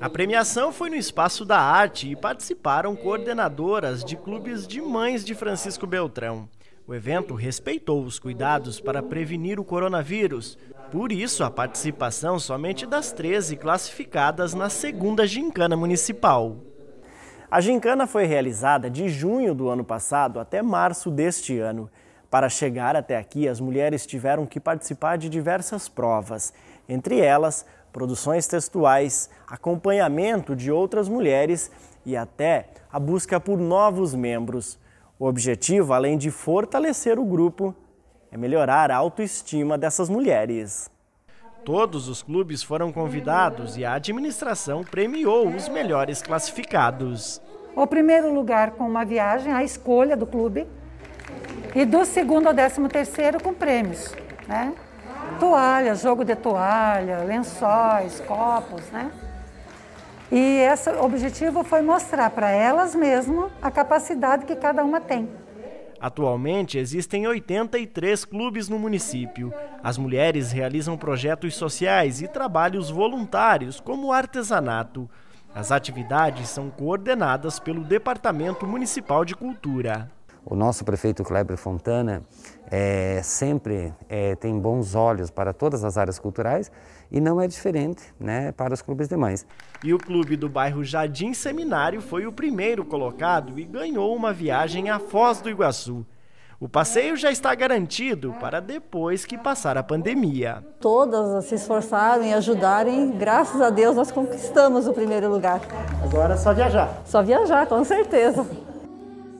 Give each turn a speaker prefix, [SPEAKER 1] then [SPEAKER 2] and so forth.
[SPEAKER 1] A premiação foi no Espaço da Arte e participaram coordenadoras de clubes de mães de Francisco Beltrão. O evento respeitou os cuidados para prevenir o coronavírus, por isso a participação somente das 13 classificadas na segunda gincana municipal. A gincana foi realizada de junho do ano passado até março deste ano. Para chegar até aqui, as mulheres tiveram que participar de diversas provas, entre elas produções textuais, acompanhamento de outras mulheres e até a busca por novos membros. O objetivo, além de fortalecer o grupo, é melhorar a autoestima dessas mulheres. Todos os clubes foram convidados e a administração premiou os melhores classificados.
[SPEAKER 2] O primeiro lugar com uma viagem, a escolha do clube, e do segundo ao décimo terceiro com prêmios. Né? toalha, jogo de toalha, lençóis, copos, né? E esse objetivo foi mostrar para elas mesmas a capacidade que cada uma tem.
[SPEAKER 1] Atualmente existem 83 clubes no município. As mulheres realizam projetos sociais e trabalhos voluntários, como artesanato. As atividades são coordenadas pelo Departamento Municipal de Cultura.
[SPEAKER 2] O nosso prefeito Kleber Fontana é, sempre é, tem
[SPEAKER 1] bons olhos para todas as áreas culturais e não é diferente né, para os clubes demais. E o clube do bairro Jardim Seminário foi o primeiro colocado e ganhou uma viagem à Foz do Iguaçu. O passeio já está garantido para depois que passar a pandemia.
[SPEAKER 2] Todas se esforçaram e ajudarem, graças a Deus nós conquistamos o primeiro lugar. Agora é só viajar. Só viajar, com certeza.